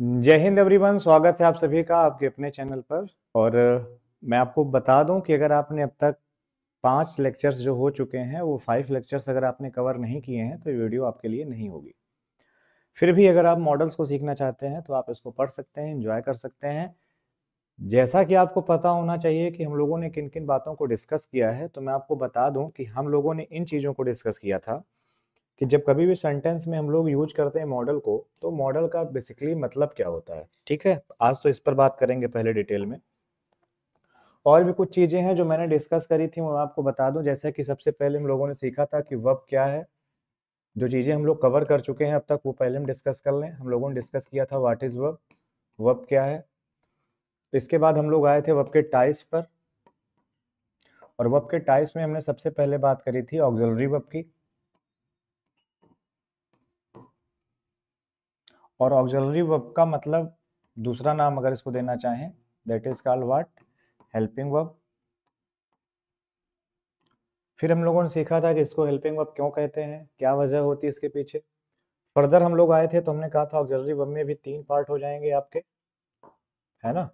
जय हिंद एवरीवन स्वागत है आप सभी का आपके अपने चैनल पर और मैं आपको बता दूं कि अगर आपने अब तक पांच लेक्चर्स जो हो चुके हैं वो फाइव लेक्चर्स अगर आपने कवर नहीं किए हैं तो वीडियो आपके लिए नहीं होगी फिर भी अगर आप मॉडल्स को सीखना चाहते हैं तो आप इसको पढ़ सकते हैं इंजॉय कर सकते हैं जैसा कि आपको पता होना चाहिए कि हम लोगों ने किन किन बातों को डिस्कस किया है तो मैं आपको बता दूं कि हम लोगों ने इन चीज़ों को डिस्कस किया था कि जब कभी भी सेंटेंस में हम लोग यूज करते हैं मॉडल को तो मॉडल का बेसिकली मतलब क्या होता है ठीक है आज तो इस पर बात करेंगे पहले डिटेल में और भी कुछ चीज़ें हैं जो मैंने डिस्कस करी थी मैं आपको बता दूं जैसे कि सबसे पहले हम लोगों ने सीखा था कि वब क्या है जो चीज़ें हम लोग कवर कर चुके हैं अब तक वो पहले हम डिस्कस कर लें हम लोगों ने डिस्कस किया था व्हाट इज़ वब वब क्या है इसके बाद हम लोग आए थे वब के टाइप्स पर और वब के टाइप्स में हमने सबसे पहले बात करी थी ऑक्जलरी वब की और ऑक्जलरी वर्ब का मतलब दूसरा नाम अगर इसको देना चाहें that is called what helping verb फिर हम लोगों ने सीखा था कि इसको हेल्पिंग वर्ब क्यों कहते हैं क्या वजह होती है इसके पीछे फर्दर हम लोग आए थे तो हमने कहा था ऑक्जलरी वर्ब में भी तीन पार्ट हो जाएंगे आपके है ना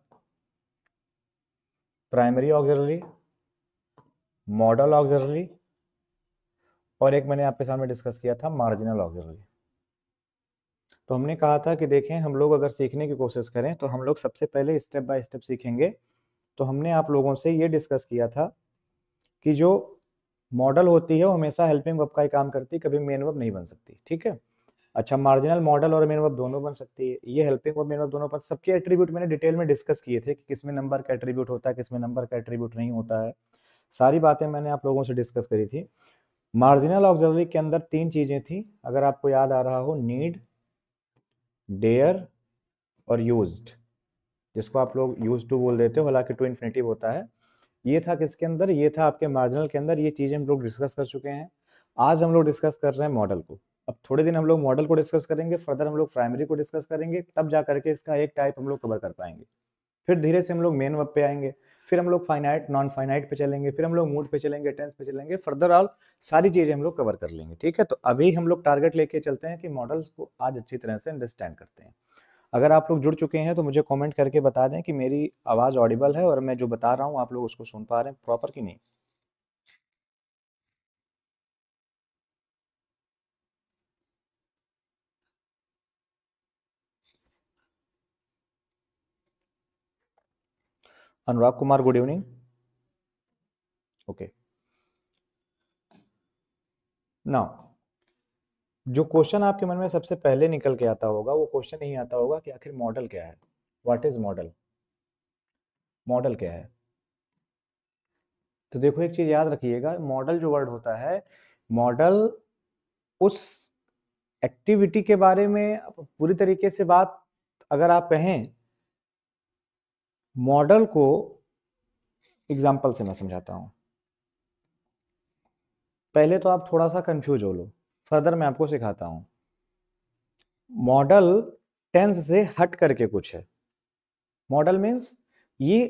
प्राइमरी ऑक्जलरी मॉडल ऑक्जलरी और एक मैंने आपके सामने डिस्कस किया था मार्जिनल ऑक्जलरी तो हमने कहा था कि देखें हम लोग अगर सीखने की कोशिश करें तो हम लोग सबसे पहले स्टेप बाय स्टेप सीखेंगे तो हमने आप लोगों से ये डिस्कस किया था कि जो मॉडल होती है वो हमेशा हेल्पिंग वर्ब का ही काम करती है कभी मेन वर्ब नहीं बन सकती ठीक है अच्छा मार्जिनल मॉडल और मेन वर्ब दोनों बन सकती है ये हेल्पिंग वर्ब मेन वर्ब दोनों पर सबके एट्रीब्यूट मैंने डिटेल में डिस्कस किए थे कि किसमें नंबर का एट्रीब्यूट होता है किसमें नंबर का एट्रीब्यूट नहीं होता है सारी बातें मैंने आप लोगों से डिस्कस करी थी मार्जिनल ऑब्जर्वरी के अंदर तीन चीज़ें थी अगर आपको याद आ रहा हो नीड डेयर और यूज्ड जिसको आप लोग यूज टू बोल देते हो हालांकि टू इन्फिनेटिव होता है ये था किसके अंदर ये था आपके मार्जिनल के अंदर ये चीज़ें हम लोग डिस्कस कर चुके हैं आज हम लोग डिस्कस कर रहे हैं मॉडल को अब थोड़े दिन हम लोग मॉडल को डिस्कस करेंगे फर्दर हम लोग प्राइमरी को डिस्कस करेंगे तब जा करके इसका एक टाइप हम लोग कवर कर पाएंगे फिर धीरे से हम लोग मेन वेब पे आएंगे फिर हम लोग फाइनाइट नॉन फाइनाइट पे चलेंगे फिर हम लोग मूड पे चलेंगे टेंस पे चलेंगे फर्दर ऑल सारी चीज़ें हम लोग कवर कर लेंगे ठीक है तो अभी हम लोग टारगेट लेके चलते हैं कि मॉडल्स को आज अच्छी तरह से अंडरस्टैंड करते हैं अगर आप लोग जुड़ चुके हैं तो मुझे कॉमेंट करके बता दें कि मेरी आवाज़ ऑडिबल है और मैं जो बता रहा हूँ आप लोग उसको सुन पा रहे हैं प्रॉपर कि नहीं Anurag Kumar good evening okay now जो क्वेश्चन आपके मन में सबसे पहले निकल के आता होगा वो क्वेश्चन नहीं आता होगा कि आखिर मॉडल क्या है व्हाट इज मॉडल मॉडल क्या है तो देखो एक चीज याद रखिएगा मॉडल जो वर्ड होता है मॉडल उस एक्टिविटी के बारे में पूरी तरीके से बात अगर आप कहें मॉडल को एग्जाम्पल से मैं समझाता हूँ पहले तो आप थोड़ा सा कंफ्यूज हो लो फर्दर मैं आपको सिखाता हूँ मॉडल टेंस से हट करके कुछ है मॉडल मीन्स ये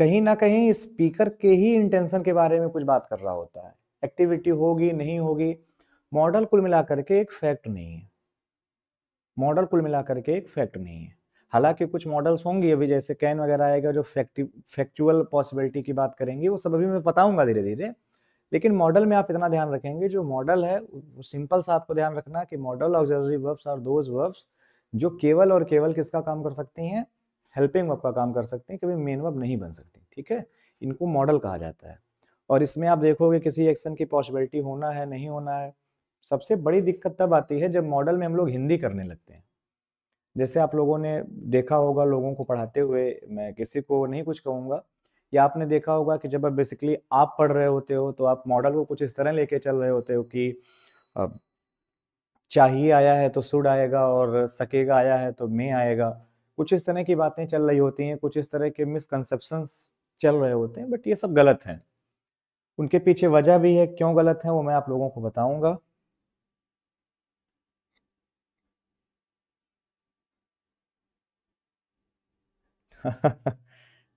कहीं ना कहीं स्पीकर के ही इंटेंशन के बारे में कुछ बात कर रहा होता है एक्टिविटी होगी नहीं होगी मॉडल कुल मिलाकर के एक फैक्ट नहीं है मॉडल कुल मिलाकर के एक फैक्ट नहीं है हालांकि कुछ मॉडल्स होंगी अभी जैसे कैन वगैरह आएगा जो फैक्टिव फैक्चुअल पॉसिबिलिटी की बात करेंगी वो सब अभी मैं बताऊंगा धीरे धीरे लेकिन मॉडल में आप इतना ध्यान रखेंगे जो मॉडल है सिंपल सा आपको ध्यान रखना कि मॉडल ऑक्सिलरी वर्ब्स और दोज वर्ब्स जो केवल और केवल किसका काम कर सकती हैं हेल्पिंग वर्ब का काम कर सकते हैं कभी मेन वर्ब नहीं बन सकती ठीक है इनको मॉडल कहा जाता है और इसमें आप देखोगे किसी एक्शन की पॉसिबिलिटी होना है नहीं होना है सबसे बड़ी दिक्कत तब आती है जब मॉडल में हम लोग हिंदी करने लगते हैं जैसे आप लोगों ने देखा होगा लोगों को पढ़ाते हुए मैं किसी को नहीं कुछ कहूँगा या आपने देखा होगा कि जब आप बेसिकली आप पढ़ रहे होते हो तो आप मॉडल को कुछ इस तरह लेके चल रहे होते हो कि चाहिए आया है तो सुड आएगा और सकेगा आया है तो मैं आएगा कुछ इस तरह की बातें चल रही होती हैं कुछ इस तरह के मिसकनसेप्शन चल रहे होते हैं बट ये सब गलत हैं उनके पीछे वजह भी है क्यों गलत है वो मैं आप लोगों को बताऊंगा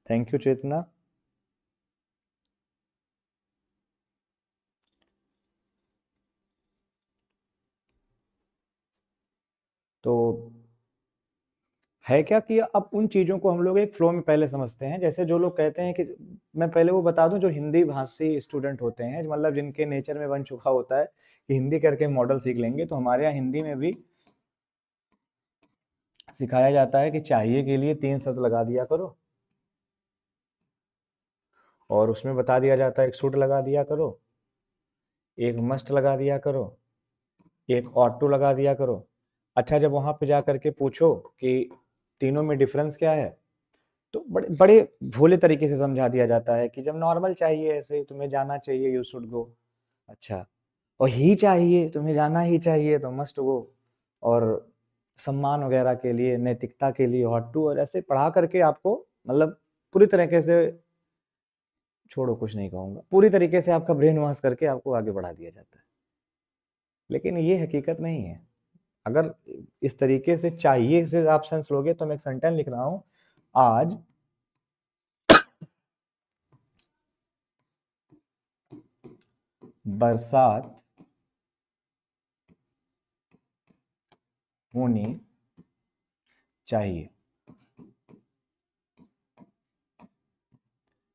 थैंक यू चेतना तो है क्या कि अब उन चीज़ों को हम लोग एक फ्लो में पहले समझते हैं जैसे जो लोग कहते हैं कि मैं पहले वो बता दूं जो हिंदी भाषी स्टूडेंट होते हैं मतलब जिनके नेचर में बन चुका होता है कि हिंदी करके मॉडल सीख लेंगे तो हमारे यहाँ हिंदी में भी सिखाया जाता है कि चाहिए के लिए तीन शब्द लगा दिया करो और उसमें बता दिया जाता है एक सूट लगा दिया करो एक मस्ट लगा दिया करो एक ऑटो लगा दिया करो अच्छा जब वहाँ पे जा करके पूछो कि तीनों में डिफरेंस क्या है तो बड़े बड़े भोले तरीके से समझा दिया जाता है कि जब नॉर्मल चाहिए ऐसे तुम्हें जाना चाहिए यू शुड गो अच्छा और ही चाहिए तुम्हें जाना ही चाहिए तो मस्ट गो और सम्मान वगैरह के लिए नैतिकता के लिए हॉट टू और ऐसे पढ़ा करके आपको मतलब पूरी तरीके से छोड़ो कुछ नहीं कहूँगा पूरी तरीके से आपका ब्रेन वॉश करके आपको आगे बढ़ा दिया जाता है लेकिन ये हकीकत नहीं है अगर इस तरीके से चाहिए से आप सेंस लोगे तो मैं एक सेंटेंस लिख रहा हूं आज बरसात होनी चाहिए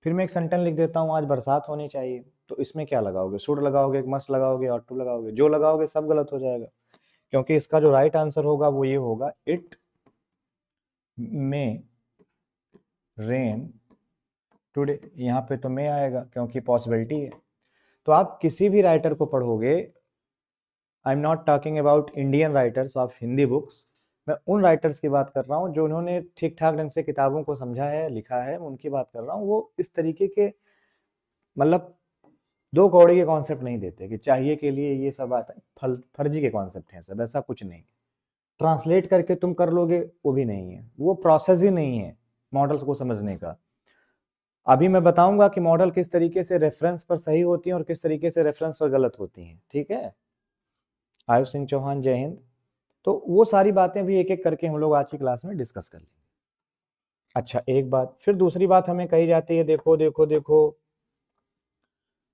फिर मैं एक सेंटेंस लिख देता हूं आज बरसात होनी चाहिए तो इसमें क्या लगाओगे सुड लगाओगे मस्ट लगाओगे और टू लगाओगे जो लगाओगे सब गलत हो जाएगा क्योंकि इसका जो राइट आंसर होगा वो ये होगा इट मे रेन टुडे यहां पे तो मे आएगा क्योंकि पॉसिबिलिटी है तो आप किसी भी राइटर को पढ़ोगे I am not talking about Indian writers of Hindi books मैं उन राइटर्स की बात कर रहा हूँ जो उन्होंने ठीक ठाक ढंग से किताबों को समझा है लिखा है मैं उनकी बात कर रहा हूँ वो इस तरीके के मतलब दो कौड़े के कॉन्सेप्ट नहीं देते कि चाहिए के लिए ये सब आता है फल फर्जी के कॉन्सेप्ट हैं सब ऐसा कुछ नहीं ट्रांसलेट करके तुम कर लोगे वो भी नहीं है वो प्रोसेस ही नहीं है मॉडल्स को समझने का अभी मैं बताऊंगा कि मॉडल किस तरीके से रेफरेंस पर सही होती हैं और किस तरीके से रेफरेंस पर गलत होती हैं ठीक है आयुष सिंह चौहान जय हिंद तो वो सारी बातें भी एक एक करके हम लोग आज की क्लास में डिस्कस कर लेंगे अच्छा एक बात फिर दूसरी बात हमें कही जाती है देखो देखो देखो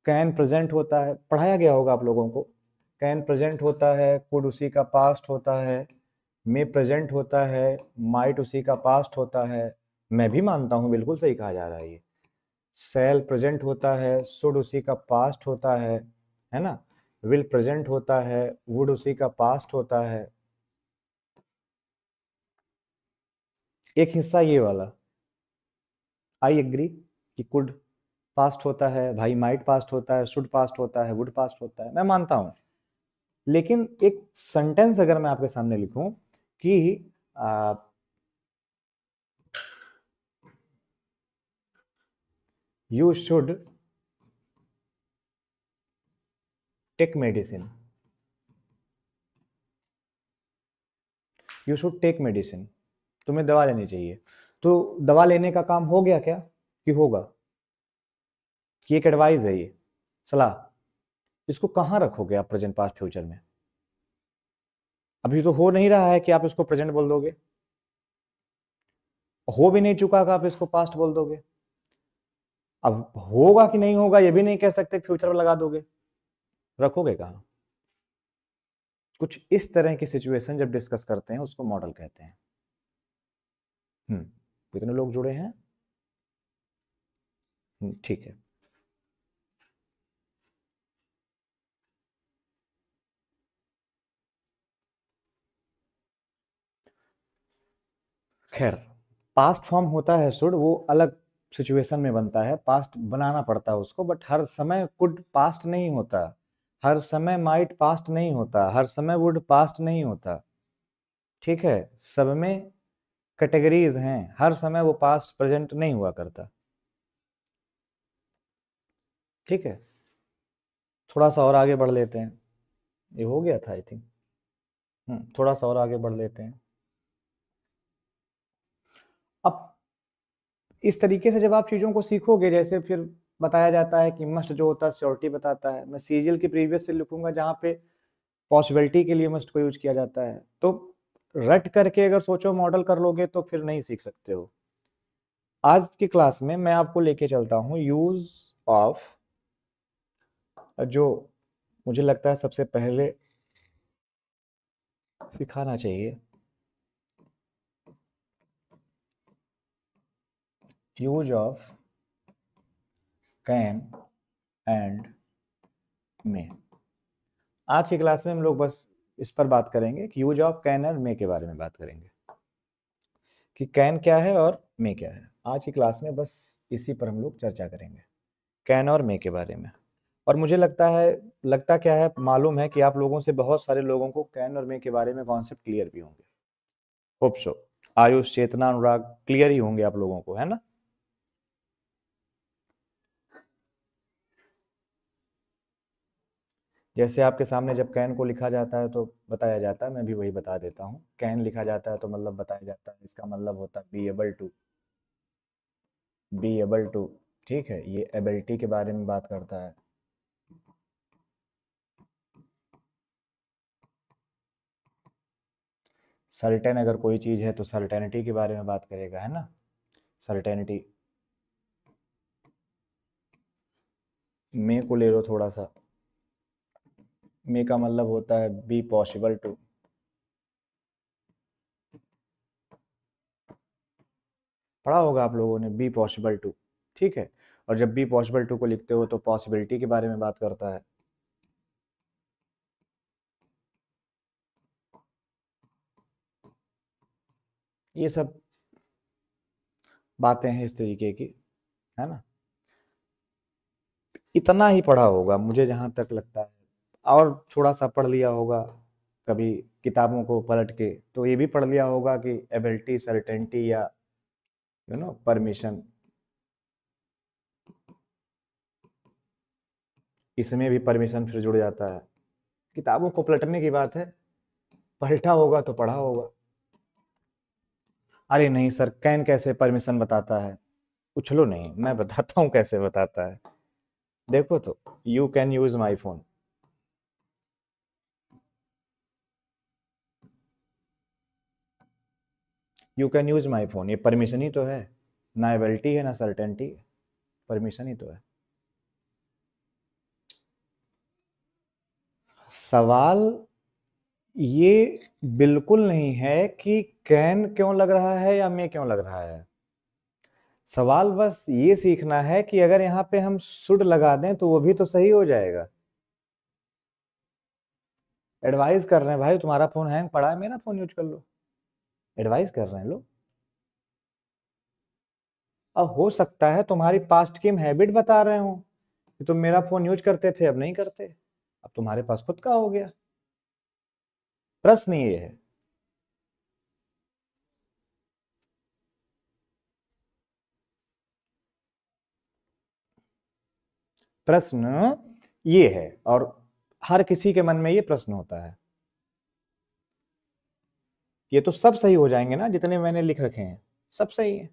कैन प्रेजेंट होता है पढ़ाया गया होगा आप लोगों को कैन प्रेजेंट होता है कुड उसी का पास्ट होता है मे प्रेजेंट होता है माइट उसी का पास्ट होता है मैं भी मानता हूँ बिल्कुल सही कहा जा रहा है ये सेल प्रेजेंट होता है सुड उसी का पास्ट होता है है ना विल प्रेजेंट होता है वुड उसी का पास्ट होता है एक हिस्सा ये वाला आई एग्री कि कुड पास्ट होता है भाई माइट पास्ट होता है शुड पास्ट होता है वुड पास्ट होता है मैं मानता हूं लेकिन एक सेंटेंस अगर मैं आपके सामने लिखूं कि uh, you should take medicine you should take medicine तुम्हें दवा लेनी चाहिए तो दवा लेने का काम हो गया क्या कि होगा कि एक एडवाइस है ये सलाह इसको कहां रखोगे आप प्रेजेंट पास्ट फ्यूचर में अभी तो हो नहीं रहा है कि आप इसको प्रेजेंट बोल दोगे हो भी नहीं चुका आप इसको पास्ट बोल दोगे अब होगा कि नहीं होगा ये भी नहीं कह सकते फ्यूचर में लगा दोगे रखोगे कहा कुछ इस तरह की सिचुएशन जब डिस्कस करते हैं उसको मॉडल कहते हैं हम्म कितने तो लोग जुड़े हैं हम्म, ठीक है खैर पास्ट फॉर्म होता है सुड वो अलग सिचुएशन में बनता है पास्ट बनाना पड़ता है उसको बट हर समय कुड पास्ट नहीं होता हर समय माइट पास्ट नहीं होता हर समय वुड पास्ट नहीं होता ठीक है सब में कैटेगरीज हैं हर समय वो पास्ट प्रेजेंट नहीं हुआ करता ठीक है थोड़ा सा और आगे बढ़ लेते हैं ये हो गया था आई थिंक हम्म, थोड़ा सा और आगे बढ़ लेते हैं अब इस तरीके से जब आप चीज़ों को सीखोगे जैसे फिर बताया जाता है कि मस्ट जो होता है सियोरिटी बताता है मैं सीजीएल के प्रीवियस से लिखूंगा जहाँ पे पॉसिबिलिटी के लिए मस्ट को यूज किया जाता है तो रट करके अगर सोचो मॉडल कर लोगे तो फिर नहीं सीख सकते हो आज की क्लास में मैं आपको लेके चलता हूँ यूज ऑफ जो मुझे लगता है सबसे पहले सिखाना चाहिए use of can and may आज की क्लास में हम लोग बस इस पर बात करेंगे कि use of can and may के बारे में बात करेंगे कि कैन क्या है और मे क्या है आज की क्लास में बस इसी पर हम लोग चर्चा करेंगे कैन और मे के बारे में और मुझे लगता है लगता क्या है मालूम है कि आप लोगों से बहुत सारे लोगों को कैन और मे के बारे में कॉन्सेप्ट क्लियर भी होंगे hope so Ayush Chetna Anurag clear ही होंगे आप लोगों को है ना जैसे आपके सामने जब कैन को लिखा जाता है तो बताया जाता है मैं भी वही बता देता हूँ कैन लिखा जाता है तो मतलब बताया जाता है इसका मतलब होता है be able to be able to ठीक है ये एबिलिटी के बारे में बात करता है सर्टेन अगर कोई चीज़ है तो सर्टेनिटी के बारे में बात करेगा है ना सर्टेनिटी मे को ले लो थोड़ा सा मे का मतलब होता है बी पॉसिबल टू पढ़ा होगा आप लोगों ने बी पॉसिबल टू ठीक है और जब बी पॉसिबल टू को लिखते हो तो पॉसिबिलिटी के बारे में बात करता है ये सब बातें हैं इस तरीके की है ना इतना ही पढ़ा होगा मुझे जहां तक लगता है और थोड़ा सा पढ़ लिया होगा कभी किताबों को पलट के तो ये भी पढ़ लिया होगा कि एबिलिटी सर्टेनिटी या यू नो परमिशन इसमें भी परमिशन फिर जुड़ जाता है किताबों को पलटने की बात है पलटा होगा तो पढ़ा होगा अरे नहीं सर कैन कैसे परमिशन बताता है उछलो नहीं मैं बताता हूँ कैसे बताता है देखो तो you can use my phone you can use my phone ये परमिशन ही तो है ना एबलिटी है ना सर्टेनिटी है परमिशन ही तो है सवाल ये बिल्कुल नहीं है कि कैन क्यों लग रहा है या मैं क्यों लग रहा है सवाल बस ये सीखना है कि अगर यहाँ पे हम सुड लगा दें तो वो भी तो सही हो जाएगा एडवाइस कर रहे हैं भाई तुम्हारा फोन हैंग पड़ा है मेरा फोन यूज कर लो एडवाइस कर रहे हैं लोग अब हो सकता है तुम्हारी पास्ट की हैबिट बता रहे हो कि तुम मेरा फोन यूज करते थे अब नहीं करते अब तुम्हारे पास खुद का हो गया प्रश्न ये है प्रश्न ये है और हर किसी के मन में ये प्रश्न होता है ये तो सब सही हो जाएंगे ना जितने मैंने लिख रखे हैं सब सही है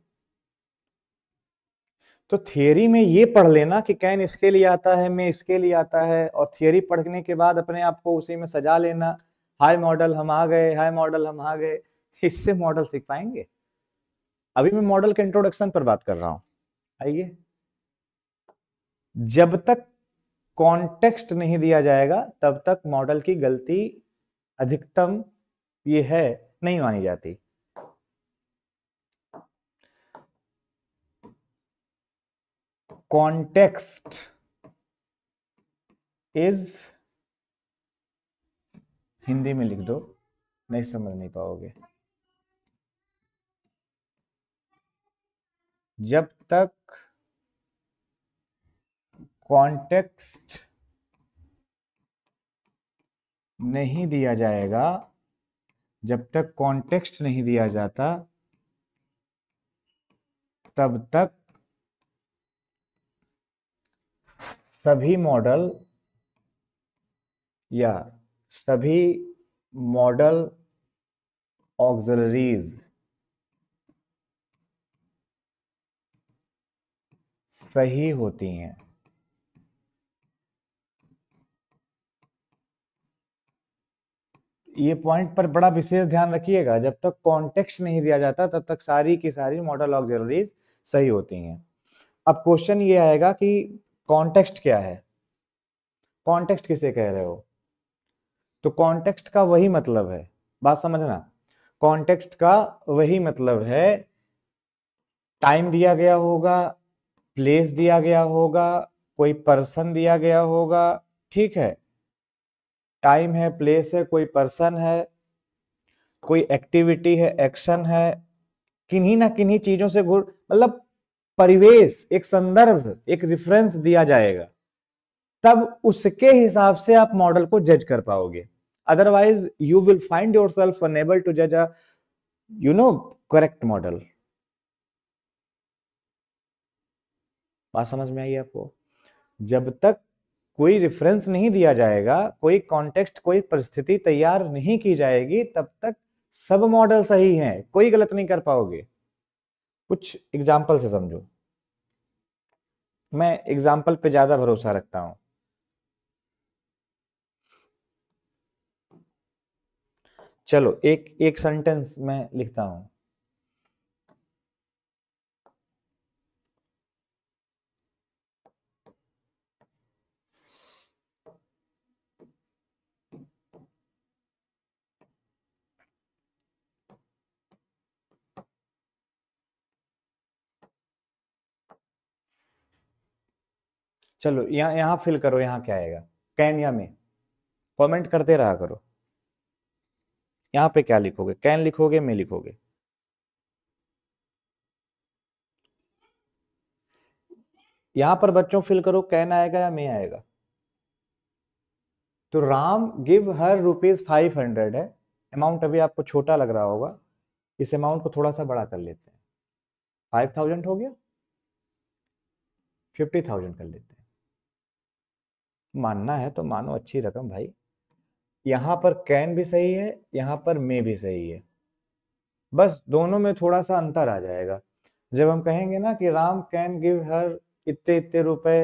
तो थियोरी में ये पढ़ लेना कि कैन इसके लिए आता है मैं इसके लिए आता है और थियोरी पढ़ने के बाद अपने आप को उसी में सजा लेना हाई मॉडल हम आ गए हाई मॉडल हम आ गए इससे मॉडल सीख पाएंगे अभी मैं मॉडल के इंट्रोडक्शन पर बात कर रहा हूं आइए जब तक कॉन्टेक्स्ट नहीं दिया जाएगा तब तक मॉडल की गलती अधिकतम ये है नहीं मानी जाती कॉन्टेक्स्ट इज हिंदी में लिख दो नहीं समझ नहीं पाओगे जब तक कॉन्टेक्स्ट नहीं दिया जाएगा जब तक कॉन्टेक्स्ट नहीं दिया जाता तब तक सभी मॉडल या सभी मॉडल ऑक्सिलरीज सही होती हैं ये पॉइंट पर बड़ा विशेष ध्यान रखिएगा जब तक कॉन्टेक्स्ट नहीं दिया जाता तब तक सारी की सारी मॉडल ऑक्सिलरीज सही होती हैं अब क्वेश्चन ये आएगा कि कॉन्टेक्स्ट क्या है कॉन्टेक्स्ट किसे कह रहे हो तो कॉन्टेक्स्ट का वही मतलब है बात समझना कॉन्टेक्स्ट का वही मतलब है टाइम दिया गया होगा प्लेस दिया गया होगा कोई पर्सन दिया गया होगा ठीक है टाइम है प्लेस है कोई पर्सन है कोई एक्टिविटी है एक्शन है किन्हीं ना किन्हीं चीजों से घुर मतलब परिवेश एक संदर्भ एक रेफरेंस दिया जाएगा तब उसके हिसाब से आप मॉडल को जज कर पाओगे otherwise you will find yourself unable to जज a you know correct modal बात समझ में आई आपको जब तक कोई रेफरेंस नहीं दिया जाएगा कोई कॉन्टेक्स्ट कोई परिस्थिति तैयार नहीं की जाएगी तब तक सब मॉडल सही हैं कोई गलत नहीं कर पाओगे कुछ एग्जाम्पल से समझो मैं एग्जाम्पल पे ज्यादा भरोसा रखता हूं चलो एक एक सेंटेंस मैं लिखता हूं चलो यहाँ यहाँ फिल करो यहाँ क्या आएगा कैन या में कमेंट करते रहा करो यहाँ पे क्या लिखोगे कैन लिखोगे में लिखोगे यहां पर बच्चों फिल करो कैन आएगा या मे आएगा तो Ram give her rupees five hundred है अमाउंट अभी आपको छोटा लग रहा होगा इस अमाउंट को थोड़ा सा बड़ा कर लेते हैं फाइव थाउजेंड हो गया फिफ्टी थाउजेंड कर लेते हैं मानना है तो मानो अच्छी रकम भाई यहाँ पर कैन भी सही है यहाँ पर मे भी सही है बस दोनों में थोड़ा सा अंतर आ जाएगा जब हम कहेंगे ना कि राम कैन गिव हर इतने इतने रुपए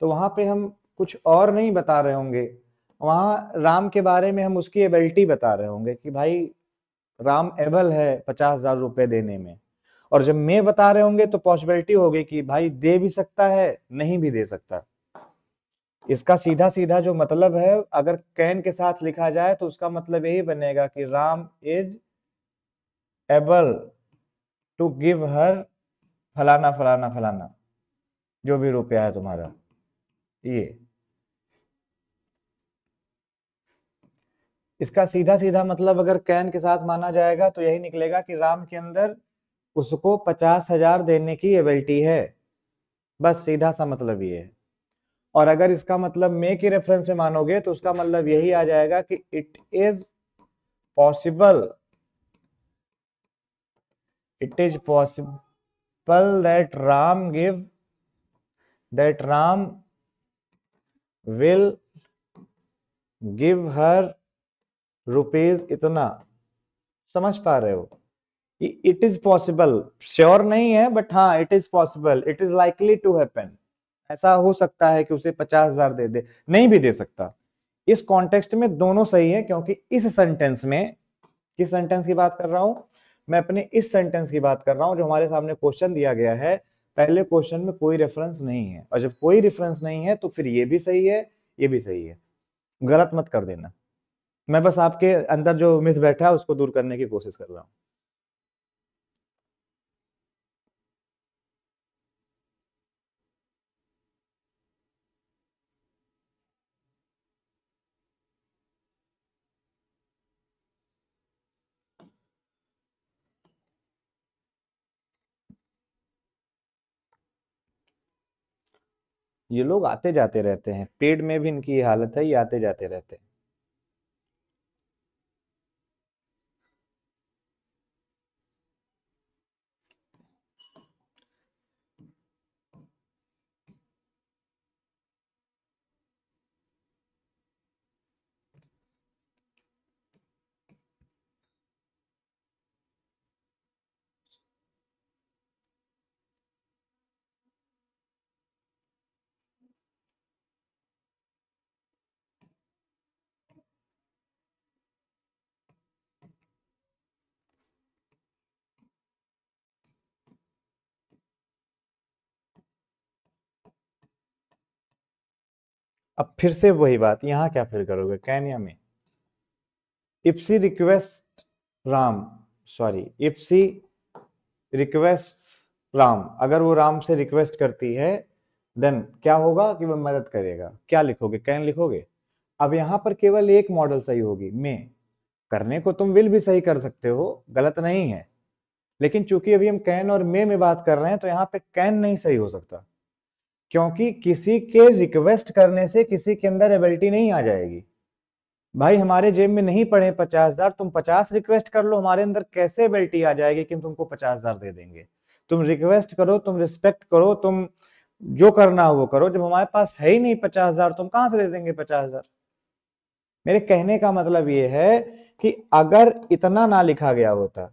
तो वहां पे हम कुछ और नहीं बता रहे होंगे वहाँ राम के बारे में हम उसकी एबिलिटी बता रहे होंगे कि भाई राम एबल है पचास हजार रुपये देने में और जब मैं बता रहे होंगे तो पॉसिबिलिटी होगी कि भाई दे भी सकता है नहीं भी दे सकता इसका सीधा सीधा जो मतलब है अगर कैन के साथ लिखा जाए तो उसका मतलब यही बनेगा कि Ram is able to give her फलाना फलाना फलाना जो भी रुपया है तुम्हारा ये इसका सीधा सीधा मतलब अगर कैन के साथ माना जाएगा तो यही निकलेगा कि राम के अंदर उसको पचास हजार देने की एबिलिटी है बस सीधा सा मतलब ये है और अगर इसका मतलब मे के रेफरेंस में मानोगे तो उसका मतलब यही आ जाएगा कि it is possible it is possible that Ram give that Ram will give her rupees इतना समझ पा रहे हो इट इज पॉसिबल श्योर नहीं है बट हाँ it is possible it is likely to happen ऐसा हो सकता है कि उसे पचास हजार दे दे नहीं भी दे सकता इस कॉन्टेक्स्ट में दोनों सही है क्योंकि इस सेंटेंस में किस सेंटेंस की बात कर रहा हूं मैं अपने इस सेंटेंस की बात कर रहा हूं जो हमारे सामने क्वेश्चन दिया गया है पहले क्वेश्चन में कोई रेफरेंस नहीं है और जब कोई रेफरेंस नहीं है तो फिर ये भी सही है ये भी सही है गलत मत कर देना मैं बस आपके अंदर जो मिस बैठा है उसको दूर करने की कोशिश कर रहा हूँ ये लोग आते जाते रहते हैं पेड में भी इनकी हालत है ये आते जाते रहते हैं अब फिर से वही बात यहां क्या फिर करोगे कैनिया में if she request Ram sorry if she request Ram अगर वो राम से रिक्वेस्ट करती है देन क्या होगा कि वह मदद करेगा क्या लिखोगे कैन लिखोगे अब यहां पर केवल एक मॉडल सही होगी में करने को तुम विल भी सही कर सकते हो गलत नहीं है लेकिन चूंकि अभी हम कैन और मे में बात कर रहे हैं तो यहाँ पे कैन नहीं सही हो सकता क्योंकि किसी के रिक्वेस्ट करने से किसी के अंदर एबिलिटी नहीं आ जाएगी भाई हमारे जेब में नहीं पड़े पचास हजार तुम पचास रिक्वेस्ट कर लो हमारे अंदर कैसे एबिलिटी आ जाएगी कि तुमको पचास हजार दे देंगे तुम रिक्वेस्ट करो तुम रिस्पेक्ट करो तुम जो करना हो वो करो जब हमारे पास है ही नहीं पचास हजार तुम कहाँ से दे देंगे पचास हजार मेरे कहने का मतलब ये है कि अगर इतना ना लिखा गया होता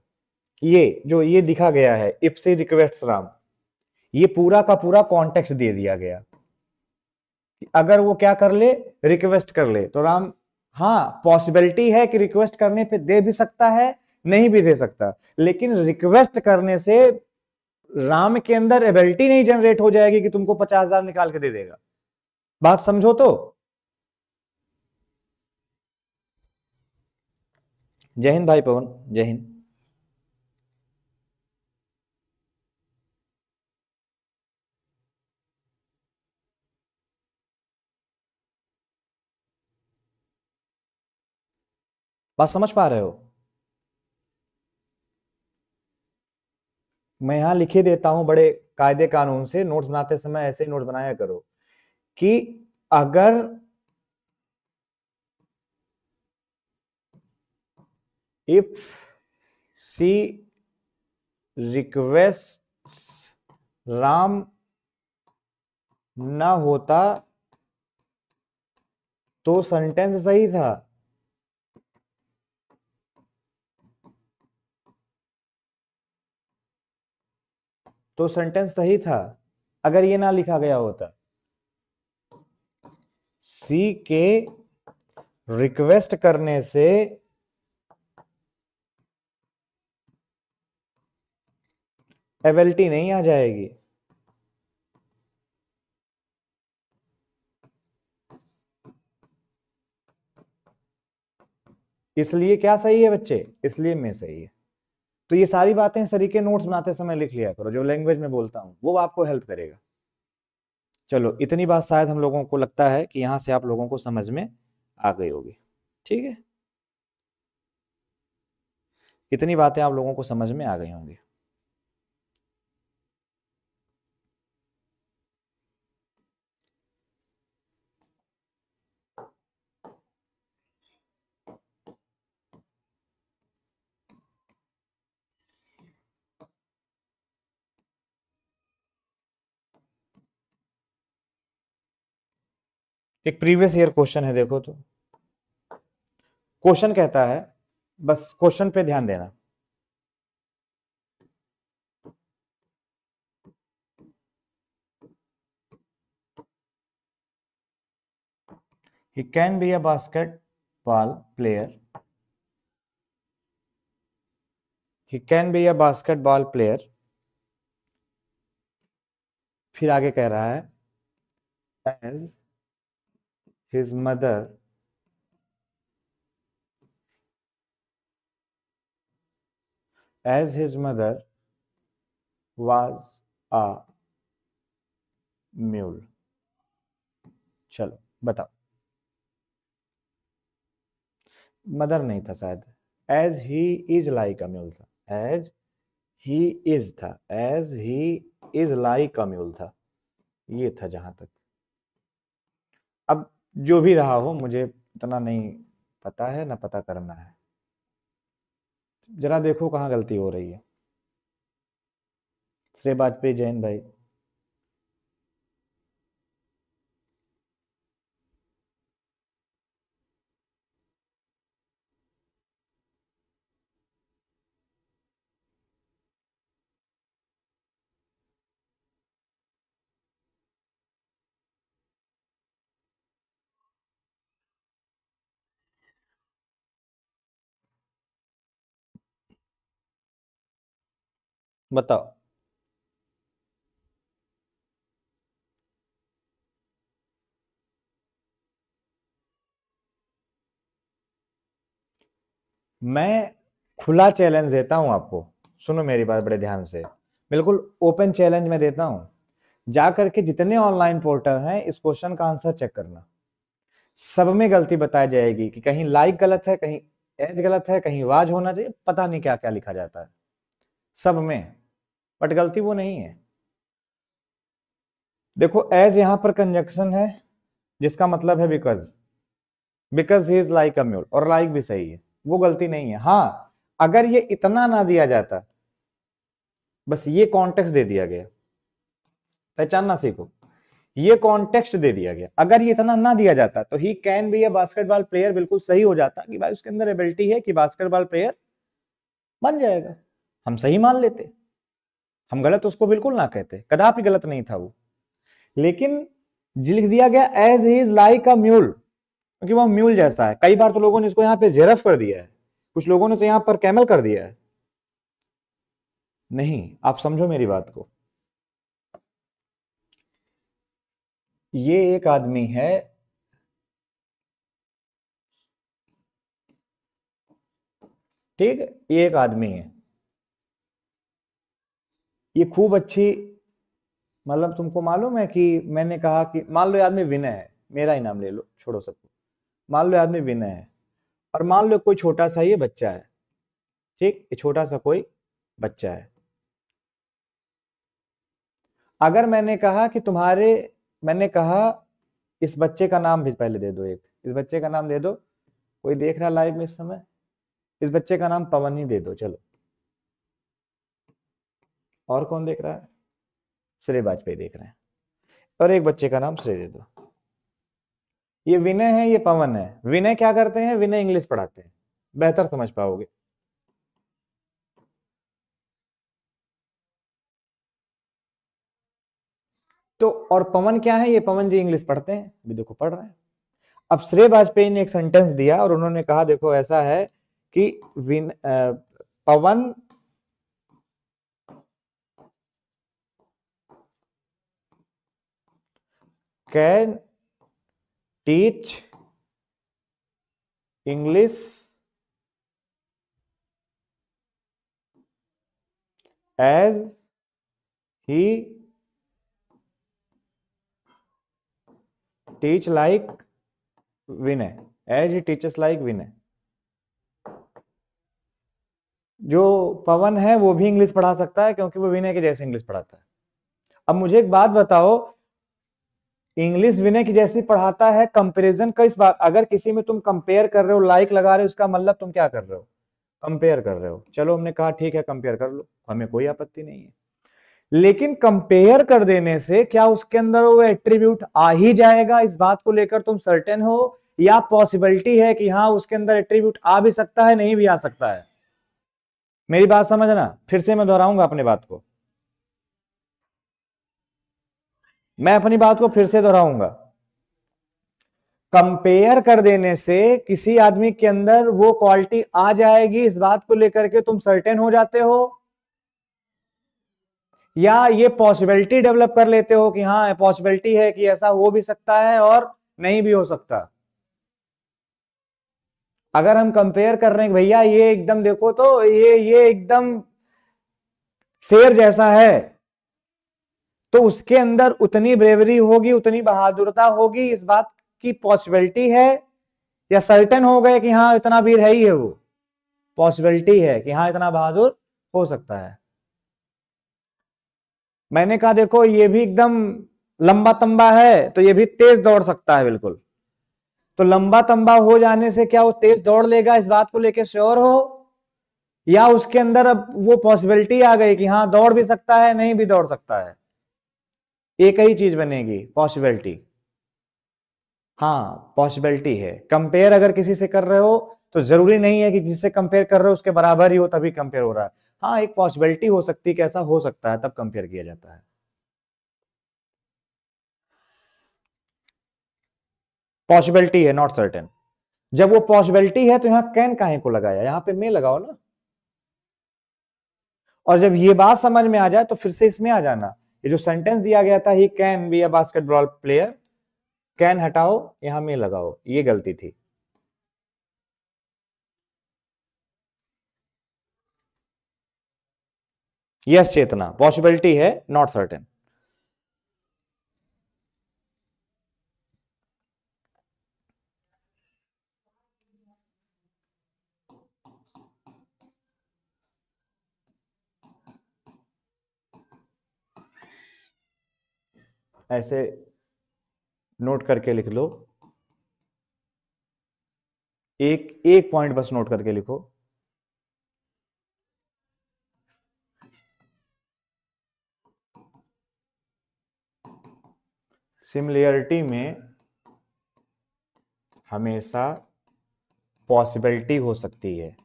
ये जो ये लिखा गया है इप्सी रिक्वेस्ट राम ये पूरा का पूरा कॉन्टेक्स्ट दे दिया गया कि अगर वो क्या कर ले रिक्वेस्ट कर ले तो राम हाँ पॉसिबिलिटी है कि रिक्वेस्ट करने पे दे भी सकता है नहीं भी दे सकता लेकिन रिक्वेस्ट करने से राम के अंदर एबिलिटी नहीं जनरेट हो जाएगी कि तुमको पचास हजार निकाल के दे देगा बात समझो तो जय हिंद भाई पवन जय हिंद बात समझ पा रहे हो मैं यहां लिखे देता हूं बड़े कायदे कानून से नोट्स बनाते समय ऐसे ही नोट्स बनाया करो कि अगर इफ सी रिक्वेस्ट राम ना होता तो सेंटेंस सही था तो सेंटेंस सही था अगर ये ना लिखा गया होता सी के रिक्वेस्ट करने से एवेल्टी नहीं आ जाएगी इसलिए क्या सही है बच्चे इसलिए मैं सही है तो ये सारी बातें इस तरीके नोट्स बनाते समय लिख लिया करो जो लैंग्वेज में बोलता हूँ वो आपको हेल्प करेगा चलो इतनी बात शायद हम लोगों को लगता है कि यहाँ से आप लोगों को समझ में आ गई होगी ठीक है इतनी बातें आप लोगों को समझ में आ गई होंगी एक प्रीवियस ईयर क्वेश्चन है देखो तो क्वेश्चन कहता है बस क्वेश्चन पे ध्यान देना can be a basketball player he can be a basketball player फिर आगे कह रहा है his mother as his mother was a mule चलो बताओ मदर नहीं था शायद as he is like a mule था एज ही इज था as he is like a mule था ये था जहां तक अब जो भी रहा हो मुझे इतना नहीं पता है ना पता करना है जरा देखो कहाँ गलती हो रही है श्रेय वाजपेयी जैन भाई बताओ मैं खुला चैलेंज देता हूं आपको सुनो मेरी बात बड़े ध्यान से बिल्कुल ओपन चैलेंज मैं देता हूं जा करके जितने ऑनलाइन पोर्टल हैं इस क्वेश्चन का आंसर चेक करना सब में गलती बताई जाएगी कि कहीं लाइक गलत है कहीं एज गलत है कहीं वाज होना चाहिए पता नहीं क्या क्या लिखा जाता है सब में बट गलती वो नहीं है देखो एज यहां पर कंजक्शन है जिसका मतलब है because because he is like a mule और लाइक भी सही है वो गलती नहीं है हाँ अगर ये इतना ना दिया जाता बस ये कॉन्टेक्स्ट दे दिया गया पहचानना सीखो ये कॉन्टेक्स्ट दे दिया गया अगर ये इतना ना दिया जाता तो he can be a basketball player बिल्कुल सही हो जाता कि भाई उसके अंदर एबिलिटी है कि बास्केटबॉल प्लेयर बन जाएगा हम सही मान लेते हम गलत उसको बिल्कुल ना कहते कदापि गलत नहीं था वो लेकिन लिख दिया गया as is like a mule क्योंकि वह म्यूल जैसा है कई बार तो लोगों ने इसको यहां पे जेरफ कर दिया है कुछ लोगों ने तो यहां पर कैमल कर दिया है नहीं आप समझो मेरी बात को ये एक आदमी है ठीक ये एक आदमी है ये खूब अच्छी मतलब तुमको मालूम है कि मैंने कहा कि मान लो आदमी विनय है मेरा ही नाम ले लो छोड़ो सबको मान लो आदमी विनय है और मान लो कोई छोटा सा ये बच्चा है ठीक ये छोटा सा कोई बच्चा है अगर मैंने कहा कि तुम्हारे मैंने कहा इस बच्चे का नाम भी पहले दे दो एक इस बच्चे का नाम दे दो कोई देख रहा लाइव में इस समय इस बच्चे का नाम पवन ही दे दो चलो और कौन देख रहा है श्रेय वाजपेयी देख रहे हैं और एक बच्चे का नाम श्रेय दे दो ये विनय है ये पवन है विनय क्या करते हैं विनय इंग्लिश पढ़ाते हैं बेहतर समझ पाओगे तो और पवन क्या है ये पवन जी इंग्लिश पढ़ते हैं अभी देखो पढ़ रहे हैं अब श्रेय वाजपेयी ने एक सेंटेंस दिया और उन्होंने कहा देखो ऐसा है कि विन Pawan can teach English as he teach like Vinay as he teachers like Vinay जो पवन है वो भी इंग्लिश पढ़ा सकता है क्योंकि वो विनय के जैसे इंग्लिश पढ़ाता है अब मुझे एक बात बताओ इंग्लिश विनय की जैसी पढ़ाता है कंपैरिजन का इस बात अगर किसी में तुम कंपेयर कर रहे हो लाइक लगा रहे हो उसका मतलब तुम क्या कर रहे हो कंपेयर कर रहे हो चलो हमने कहा ठीक है कंपेयर कर लो हमें कोई आपत्ति नहीं है लेकिन कंपेयर कर देने से क्या उसके अंदर वो एट्रीब्यूट आ ही जाएगा इस बात को लेकर तुम सर्टेन हो या पॉसिबिलिटी है कि हाँ उसके अंदर एट्रीब्यूट आ भी सकता है नहीं भी आ सकता है मेरी बात समझना फिर से मैं दोहराऊंगा अपने बात को मैं अपनी बात को फिर से दोहराऊंगा कंपेयर कर देने से किसी आदमी के अंदर वो क्वालिटी आ जाएगी इस बात को लेकर के तुम सर्टेन हो जाते हो या ये पॉसिबिलिटी डेवलप कर लेते हो कि हाँ पॉसिबिलिटी है कि ऐसा हो भी सकता है और नहीं भी हो सकता अगर हम कंपेयर कर रहे हैं भैया ये एकदम देखो तो ये ये एकदम शेर जैसा है तो उसके अंदर उतनी ब्रेवरी होगी उतनी बहादुरता होगी इस बात की पॉसिबिलिटी है या सर्टन हो गए कि हाँ इतना वीर है ही है वो पॉसिबिलिटी है कि हाँ इतना बहादुर हो सकता है मैंने कहा देखो ये भी एकदम लंबा तंबा है तो ये भी तेज दौड़ सकता है बिल्कुल तो लंबा तंबा हो जाने से क्या वो तेज दौड़ लेगा इस बात को लेके श्योर हो या उसके अंदर अब वो पॉसिबिलिटी आ गई कि हाँ दौड़ भी सकता है नहीं भी दौड़ सकता है एक ही चीज बनेगी पॉसिबिलिटी हाँ पॉसिबिलिटी है कंपेयर अगर किसी से कर रहे हो तो जरूरी नहीं है कि जिससे कंपेयर कर रहे हो उसके बराबर ही हो तभी कंपेयर हो रहा है हाँ एक पॉसिबिलिटी हो सकती है कि ऐसा हो सकता है तब कंपेयर किया जाता है पॉसिबिलिटी है नॉट सर्टेन जब वो पॉसिबिलिटी है तो यहां कैन काहे को लगाया यहां पे मैं लगाओ ना और जब ये बात समझ में आ जाए तो फिर से इसमें आ जाना ये जो सेंटेंस दिया गया था he can be a basketball player can हटाओ यहां में लगाओ ये गलती थी यस yes, चेतना पॉसिबिलिटी है नॉट सर्टेन ऐसे नोट करके लिख लो एक एक पॉइंट बस नोट करके लिखो सिमिलियरिटी में हमेशा पॉसिबिलिटी हो सकती है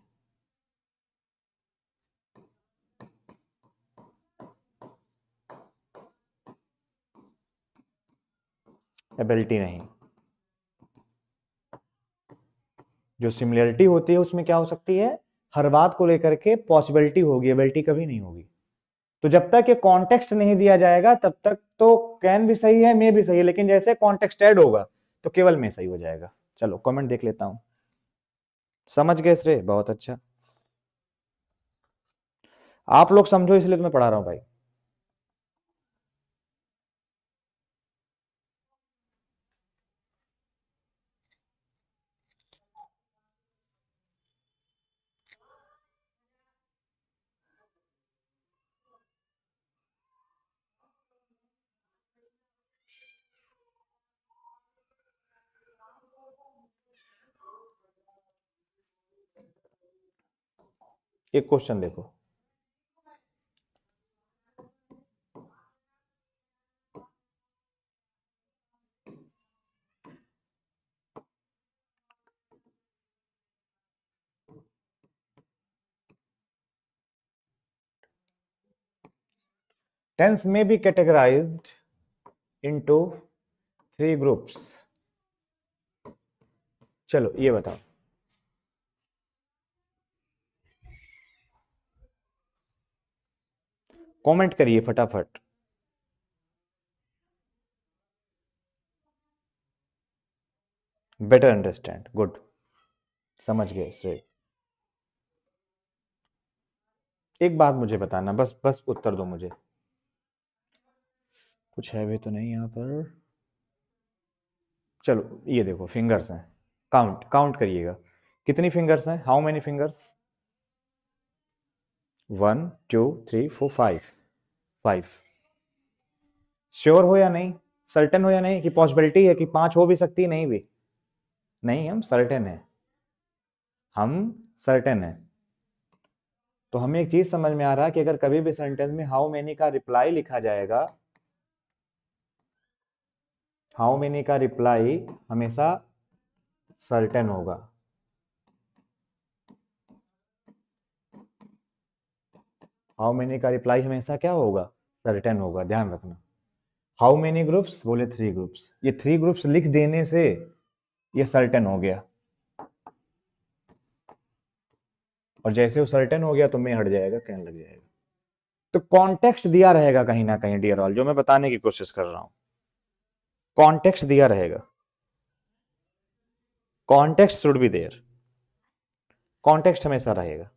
एबिलिटी नहीं जो सिमिलरिटी होती है उसमें क्या हो सकती है हर बात को लेकर के पॉसिबिलिटी होगी एबिलिटी कभी नहीं होगी तो जब तक ये कॉन्टेक्स्ट नहीं दिया जाएगा तब तक तो कैन भी सही है मे भी सही है लेकिन जैसे कॉन्टेक्स्ट एड होगा तो केवल मे सही हो जाएगा चलो कमेंट देख लेता हूं समझ गए श्रे बहुत अच्छा आप लोग समझो इसलिए तो मैं पढ़ा रहा हूं भाई एक क्वेश्चन देखो टेंस में be categorize into three groups चलो ये बताओ कमेंट करिए फटाफट बेटर अंडरस्टैंड गुड समझ गए सही एक बात मुझे बताना बस बस उत्तर दो मुझे कुछ है भी तो नहीं यहां पर चलो ये देखो फिंगर्स हैं काउंट काउंट करिएगा कितनी फिंगर्स हैं how many fingers one two three four five five sure हो या नहीं सर्टन हो या नहीं कि पॉसिबिलिटी है कि पांच हो भी सकती नहीं भी नहीं हम सर्टन है हम सर्टन है तो हमें एक चीज समझ में आ रहा है कि अगर कभी भी सेंटेंस में हाउ मेनी का रिप्लाई लिखा जाएगा हाउ मेनी का रिप्लाई हमेशा सर्टन होगा हाउ मेनी का रिप्लाई हमेशा क्या होगा सर्टेन होगा ध्यान रखना हाउ मेनी ग्रुप्स बोले थ्री ग्रुप्स ये थ्री ग्रुप्स लिख देने से ये सर्टेन हो गया और जैसे वो सर्टेन हो गया तो मैं हट जाएगा कहने लग जाएगा तो कॉन्टेक्स्ट दिया रहेगा कहीं ना कहीं डियर ऑल जो मैं बताने की कोशिश कर रहा हूं कॉन्टेक्स्ट दिया रहेगा context should be there context हमेशा रहेगा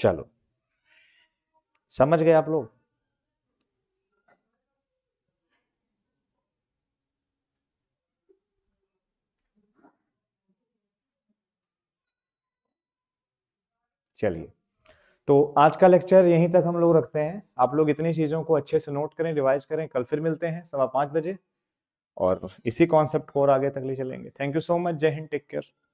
चलो समझ गए आप लोग चलिए तो आज का लेक्चर यहीं तक हम लोग रखते हैं आप लोग इतनी चीज़ों को अच्छे से नोट करें रिवाइज करें कल फिर मिलते हैं सवा पांच बजे और इसी कॉन्सेप्ट को और आगे तक ले चलेंगे थैंक यू सो मच जय हिंद टेक केयर